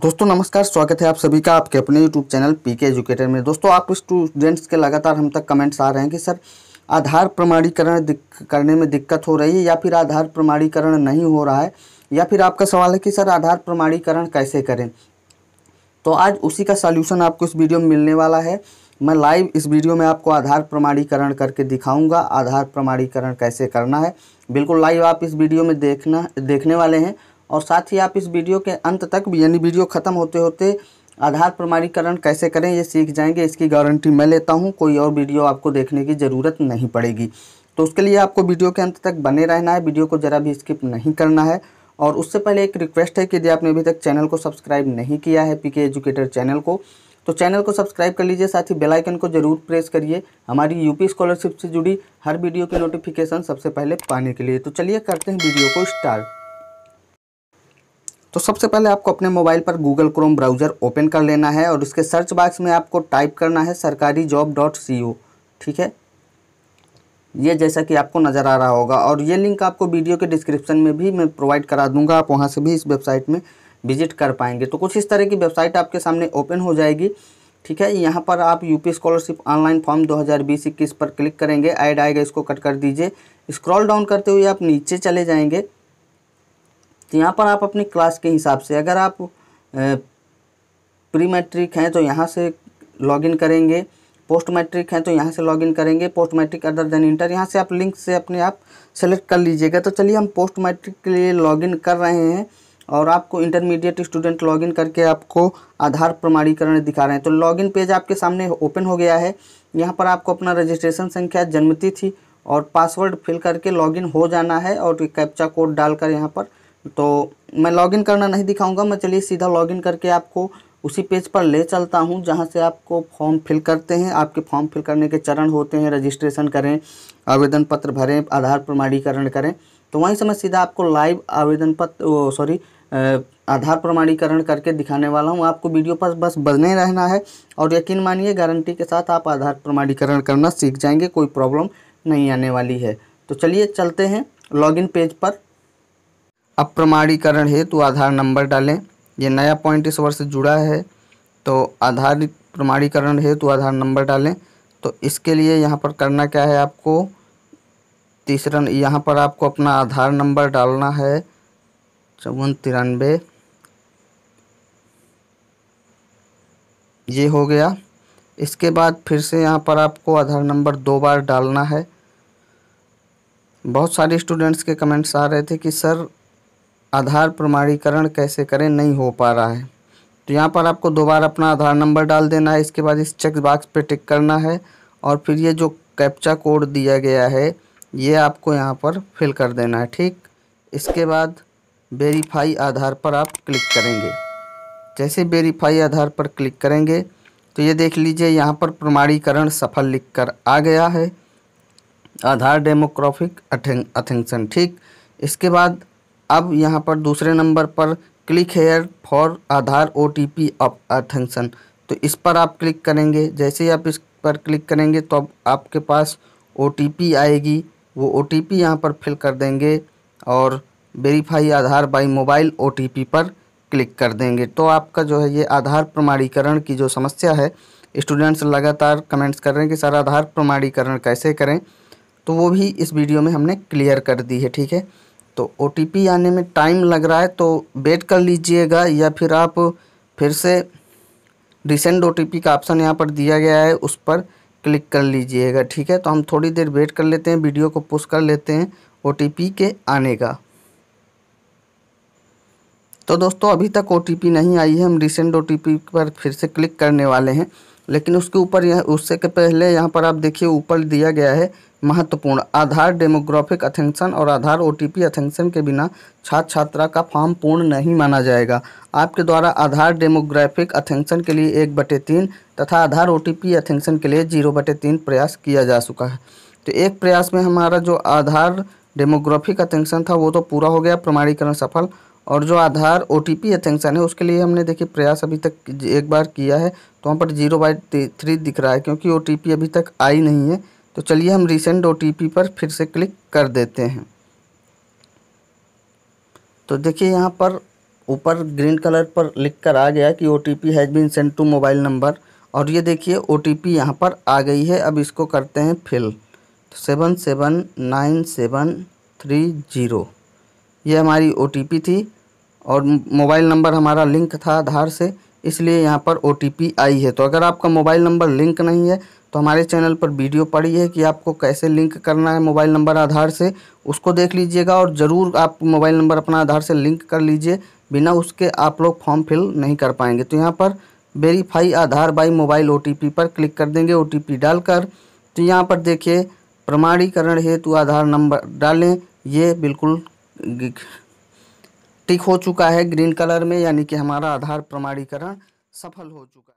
दोस्तों नमस्कार स्वागत है आप सभी का आपके अपने YouTube channel P K educator में दोस्तों आप स्टूडेंट्स के लगातार हम तक कमेंट्स आ रहे हैं कि सर आधार प्रमाणीकरण करने में दिक्कत हो रही है या फिर आधार प्रमाणीकरण नहीं हो रहा है या फिर आपका सवाल है कि सर आधार प्रमाणीकरण कैसे करें तो आज उसी का सॉल्यूशन आपको इस वीडियो में मिलने वाला है मैं लाइव इस वीडियो में आपको आधार प्रमाणीकरण करके दिखाऊंगा आधार प्रमाणीकरण कैसे करना है बिल्कुल लाइव आप इस वीडियो में देखना देखने वाले हैं और साथ ही आप इस वीडियो के अंत तक यानी वीडियो ख़त्म होते होते आधार प्रमाणीकरण कैसे करें ये सीख जाएंगे इसकी गारंटी मैं लेता हूँ कोई और वीडियो आपको देखने की ज़रूरत नहीं पड़ेगी तो उसके लिए आपको वीडियो के अंत तक बने रहना है वीडियो को ज़रा भी स्किप नहीं करना है और उससे पहले एक रिक्वेस्ट है कि यदि आपने अभी तक चैनल को सब्सक्राइब नहीं किया है पीके एजुकेटर चैनल को तो चैनल को सब्सक्राइब कर लीजिए साथ ही बेल आइकन को जरूर प्रेस करिए हमारी यूपी स्कॉलरशिप से जुड़ी हर वीडियो की नोटिफिकेशन सबसे पहले पाने के लिए तो चलिए करते हैं वीडियो को स्टार्ट तो सबसे पहले आपको अपने मोबाइल पर गूगल क्रोम ब्राउज़र ओपन कर लेना है और उसके सर्च बॉक्स में आपको टाइप करना है सरकारी जॉब डॉट सी ओ ठीक है ये जैसा कि आपको नज़र आ रहा होगा और ये लिंक आपको वीडियो के डिस्क्रिप्शन में भी मैं प्रोवाइड करा दूंगा आप वहाँ से भी इस वेबसाइट में विजिट कर पाएंगे तो कुछ इस तरह की वेबसाइट आपके सामने ओपन हो जाएगी ठीक है यहाँ पर आप यूपी स्कॉलरशिप ऑनलाइन फॉर्म 2020-21 पर क्लिक करेंगे ऐड आएगा इसको कट कर दीजिए स्क्रॉल डाउन करते हुए आप नीचे चले जाएंगे तो यहाँ पर आप अपनी क्लास के हिसाब से अगर आप प्री मैट्रिक हैं तो यहाँ से लॉगिन करेंगे पोस्ट मैट्रिक हैं तो यहाँ से लॉगिन करेंगे post matric other than enter यहाँ से आप लिंक से अपने आप सेलेक्ट कर लीजिएगा तो चलिए हम पोस्ट मैट्रिक के लिए लॉगिन कर रहे हैं और आपको इंटरमीडिएट स्टूडेंट लॉगिन करके आपको आधार प्रमाणीकरण दिखा रहे हैं तो लॉगिन पेज आपके सामने ओपन हो गया है यहाँ पर आपको अपना रजिस्ट्रेशन संख्या जन्मतिथि और पासवर्ड फिल करके लॉगिन हो जाना है और कैप्चा कोड डालकर यहाँ पर तो मैं लॉगिन करना नहीं दिखाऊंगा मैं चलिए सीधा लॉगिन करके आपको उसी पेज पर ले चलता हूं जहां से आपको फॉर्म फिल करते हैं आपके फॉर्म फिल करने के चरण होते हैं रजिस्ट्रेशन करें आवेदन पत्र भरें आधार प्रमाणीकरण करें तो वहीं से मैं सीधा आपको लाइव आवेदन पत्र सॉरी आधार प्रमाणीकरण करके दिखाने वाला हूँ आपको वीडियो पर बस बने रहना है और यकीन मानिए गारंटी के साथ आप आधार प्रमाणीकरण करना सीख जाएंगे कोई प्रॉब्लम नहीं आने वाली है तो चलिए चलते हैं लॉगिन पेज पर अप्रमाणीकरण हेतु आधार नंबर डालें ये नया पॉइंट इस वर्ष जुड़ा है तो आधार प्रमाणीकरण हेतु आधार नंबर डालें तो इसके लिए यहाँ पर करना क्या है आपको तीसरा यहाँ पर आपको अपना आधार नंबर डालना है चौवन तिरानबे ये हो गया इसके बाद फिर से यहाँ पर आपको आधार नंबर दो बार डालना है बहुत सारे स्टूडेंट्स के कमेंट्स आ रहे थे कि सर आधार प्रमाणीकरण कैसे करें नहीं हो पा रहा है तो यहाँ पर आपको दोबारा अपना आधार नंबर डाल देना है इसके बाद इस चेक बॉक्स पर टिक करना है और फिर ये जो कैप्चा कोड दिया गया है ये आपको यहाँ पर फिल कर देना है ठीक इसके बाद वेरीफाई आधार पर आप क्लिक करेंगे जैसे वेरीफाई आधार पर क्लिक करेंगे तो ये देख लीजिए यहाँ पर प्रमाणीकरण सफल लिख कर आ गया है आधार डेमोग्राफिक अथेंशन ठीक इसके बाद अब यहाँ पर दूसरे नंबर पर click here for Aadhaar O T P authentication तो इस पर आप क्लिक करेंगे जैसे ही आप इस पर क्लिक करेंगे तो अब आपके पास ओ टी पी आएगी वो ओ टी पी यहाँ पर फिल कर देंगे और verify Aadhaar by mobile O T P पर क्लिक कर देंगे तो आपका जो है ये आधार प्रमाणीकरण की जो समस्या है स्टूडेंट्स लगातार कमेंट्स कर रहे हैं कि सर आधार प्रमाणीकरण कैसे करें तो वो भी इस वीडियो में हमने क्लियर कर दी है ठीक है तो ओ आने में टाइम लग रहा है तो वेट कर लीजिएगा या फिर आप फिर से रिसेंट ओ का ऑप्शन यहाँ पर दिया गया है उस पर क्लिक कर लीजिएगा ठीक है तो हम थोड़ी देर वेट कर लेते हैं वीडियो को पुश कर लेते हैं ओ के आने का तो दोस्तों अभी तक ओ नहीं आई है हम रिसेंट ओ पर फिर से क्लिक करने वाले हैं लेकिन उसके ऊपर यह उससे के पहले यहाँ पर आप देखिए ऊपर दिया गया है महत्वपूर्ण आधार डेमोग्राफिक अथेंशन और आधार ओटीपी टी के बिना छात्र छात्रा का फॉर्म पूर्ण नहीं माना जाएगा आपके द्वारा आधार डेमोग्राफिक अथेंशन के लिए एक बटे तीन तथा आधार ओटीपी टी के लिए जीरो बटे तीन प्रयास किया जा चुका है तो एक प्रयास में हमारा जो आधार डेमोग्राफिक अथेंशन था वो तो पूरा हो गया प्रमाणीकरण सफल और जो आधार ओ टी पी है उसके लिए हमने देखिए प्रयास अभी तक एक बार किया है तो वहाँ पर जीरो बाई थ्री दिख रहा है क्योंकि ओ टी पी अभी तक आई नहीं है तो चलिए हम रिसेंट ओ पर फिर से क्लिक कर देते हैं तो देखिए यहाँ पर ऊपर ग्रीन कलर पर लिख कर आ गया कि O T P has been send to mobile number और ये देखिए ओ टी पी यहाँ पर आ गई है अब इसको करते हैं फिल तो seven seven nine seven three zero ये हमारी ओ टी पी थी और मोबाइल नंबर हमारा लिंक था आधार से इसलिए यहाँ पर ओ टी पी आई है तो अगर आपका मोबाइल नंबर लिंक नहीं है तो हमारे चैनल पर वीडियो पड़ी है कि आपको कैसे लिंक करना है मोबाइल नंबर आधार से उसको देख लीजिएगा और ज़रूर आप मोबाइल नंबर अपना आधार से लिंक कर लीजिए बिना उसके आप लोग फॉर्म फिल नहीं कर पाएंगे तो यहाँ पर verify Aadhaar by mobile O पर क्लिक कर देंगे ओ डालकर तो यहाँ पर देखिए प्रमाणीकरण हेतु आधार नंबर डालें ये बिल्कुल टिक हो चुका है ग्रीन कलर में यानी कि हमारा आधार प्रमाणीकरण सफल हो चुका है